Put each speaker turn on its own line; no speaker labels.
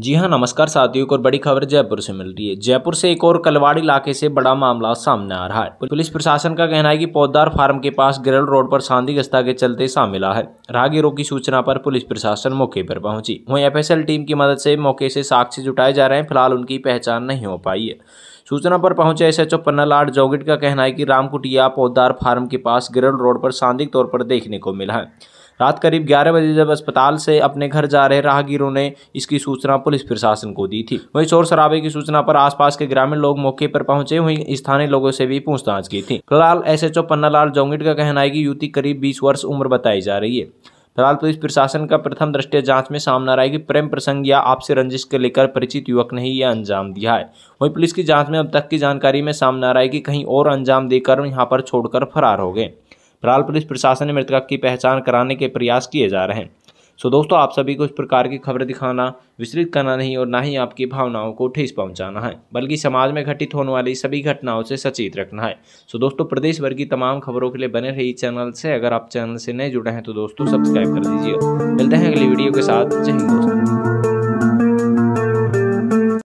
जी हाँ नमस्कार साथियों को बड़ी खबर जयपुर से मिल रही है जयपुर से एक और कलवाड़ इलाके से बड़ा मामला सामने आ रहा है पुलिस प्रशासन का कहना है कि पौधार फार्म के पास गिरल रोड पर शांति गस्ता के चलते शामिल है राहगीरों की सूचना पर पुलिस प्रशासन मौके पर पहुंची वहीं एफएसएल टीम की मदद से मौके से साक्षी जुटाए जा रहे हैं फिलहाल उनकी पहचान नहीं हो पाई है सूचना पर पहुंचे एस एच ओ पन्नालाट जोगिट का कहना है कि रामकुटिया पौधार फार्म के पास गिरल रोड पर शांतिक तौर पर देखने को मिला है रात करीब ग्यारह बजे जब अस्पताल से अपने घर जा रहे राहगीरों ने इसकी सूचना पुलिस प्रशासन को दी थी वहीं शोर शराबे की सूचना पर आसपास के ग्रामीण लोग मौके पर पहुंचे वहीं स्थानीय लोगों से भी पूछताछ की थी फिलहाल एस एच पन्नालाल जोंगिट का कहना है कि युवती करीब बीस वर्ष उम्र बताई जा रही है फिलहाल पुलिस प्रशासन का प्रथम दृष्टि जांच में सामना रहा है कि प्रेम प्रसंग या आपसी रंजिश के लेकर परिचित युवक ने ही यह अंजाम दिया है वहीं पुलिस की जांच में अब तक की जानकारी में सामना रहा है कि कहीं और अंजाम देकर यहाँ पर छोड़कर फरार हो गए फिलहाल पुलिस प्रशासन ने मृतक की पहचान कराने के प्रयास किए जा रहे हैं सो दोस्तों आप सभी को इस प्रकार की खबर दिखाना विस्तृत करना नहीं और ना ही आपकी भावनाओं को ठेस पहुंचाना है बल्कि समाज में घटित होने वाली सभी घटनाओं से सचेत रखना है सो दोस्तों प्रदेश भर की तमाम खबरों के लिए बने रही चैनल से अगर आप चैनल से नए जुड़े हैं तो दोस्तों सब्सक्राइब कर दीजिए मिलते हैं अगली वीडियो के साथ जय हिंद दोस्तों